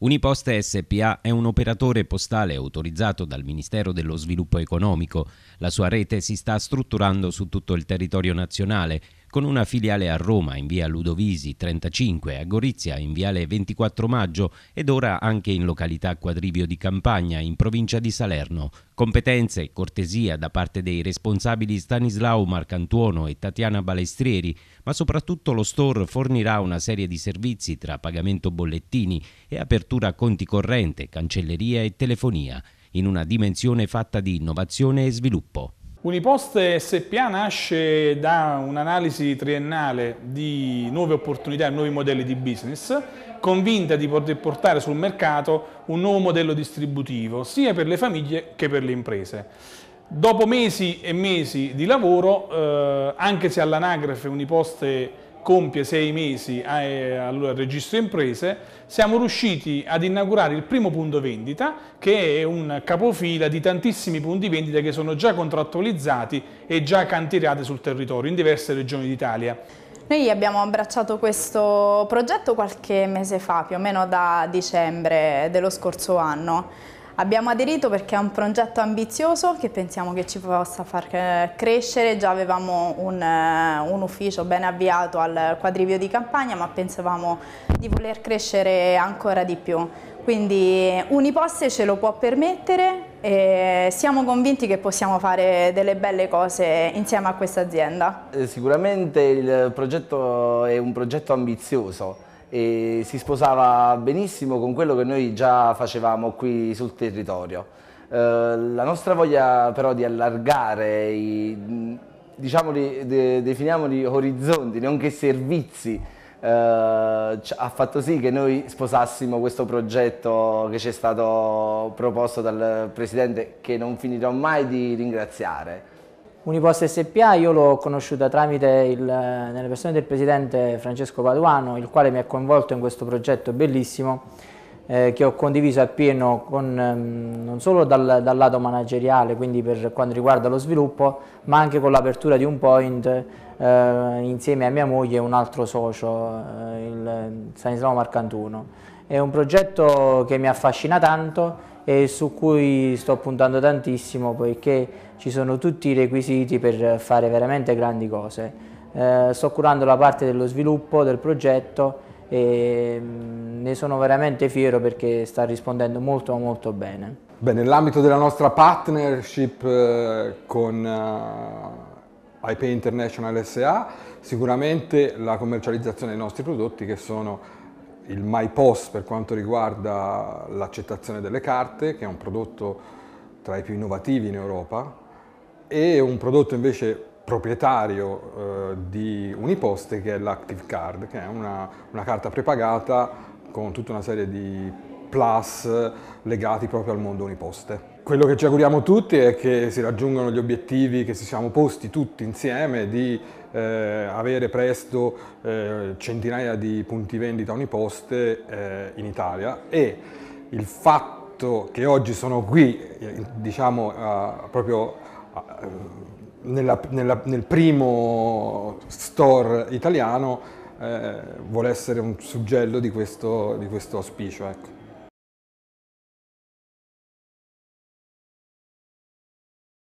Uniposte SPA è un operatore postale autorizzato dal Ministero dello Sviluppo Economico. La sua rete si sta strutturando su tutto il territorio nazionale con una filiale a Roma in via Ludovisi 35, a Gorizia in viale 24 maggio ed ora anche in località Quadrivio di Campagna in provincia di Salerno. Competenze e cortesia da parte dei responsabili Stanislao Marcantuono e Tatiana Balestrieri, ma soprattutto lo store fornirà una serie di servizi tra pagamento bollettini e apertura conti corrente, cancelleria e telefonia, in una dimensione fatta di innovazione e sviluppo. Uniposte SPA nasce da un'analisi triennale di nuove opportunità e nuovi modelli di business, convinta di poter portare sul mercato un nuovo modello distributivo, sia per le famiglie che per le imprese. Dopo mesi e mesi di lavoro, eh, anche se all'anagrafe Uniposte compie sei mesi eh, al registro imprese, siamo riusciti ad inaugurare il primo punto vendita che è un capofila di tantissimi punti vendita che sono già contrattualizzati e già cantierati sul territorio in diverse regioni d'Italia. Noi abbiamo abbracciato questo progetto qualche mese fa, più o meno da dicembre dello scorso anno. Abbiamo aderito perché è un progetto ambizioso che pensiamo che ci possa far eh, crescere, già avevamo un, eh, un ufficio ben avviato al quadrivio di campagna ma pensavamo di voler crescere ancora di più. Quindi Uniposte ce lo può permettere e siamo convinti che possiamo fare delle belle cose insieme a questa azienda. Eh, sicuramente il progetto è un progetto ambizioso e si sposava benissimo con quello che noi già facevamo qui sul territorio. Eh, la nostra voglia però di allargare i, diciamoli, de, definiamoli orizzonti, nonché servizi, eh, ha fatto sì che noi sposassimo questo progetto che ci è stato proposto dal Presidente che non finirò mai di ringraziare. Unipost SPA io l'ho conosciuta tramite il, nelle persone del presidente Francesco Paduano, il quale mi ha coinvolto in questo progetto bellissimo eh, che ho condiviso appieno con, ehm, non solo dal, dal, lato manageriale, quindi per quanto riguarda lo sviluppo, ma anche con l'apertura di un point eh, insieme a mia moglie e un altro socio, eh, il Stanislao Marcantuno. È un progetto che mi affascina tanto e su cui sto puntando tantissimo perché ci sono tutti i requisiti per fare veramente grandi cose. Eh, sto curando la parte dello sviluppo del progetto e mm, ne sono veramente fiero perché sta rispondendo molto molto bene. Beh, nell'ambito della nostra partnership eh, con eh, IP International SA, sicuramente la commercializzazione dei nostri prodotti che sono il MyPost per quanto riguarda l'accettazione delle carte, che è un prodotto tra i più innovativi in Europa, e un prodotto invece proprietario eh, di Uniposte che è l'Active Card, che è una, una carta prepagata con tutta una serie di plus legati proprio al mondo Uniposte. Quello che ci auguriamo tutti è che si raggiungano gli obiettivi che ci siamo posti tutti insieme di eh, avere presto eh, centinaia di punti vendita Uniposte eh, in Italia e il fatto che oggi sono qui, eh, diciamo proprio eh, nella, nella, nel primo store italiano eh, vuole essere un suggello di questo, di questo auspicio. Ecco.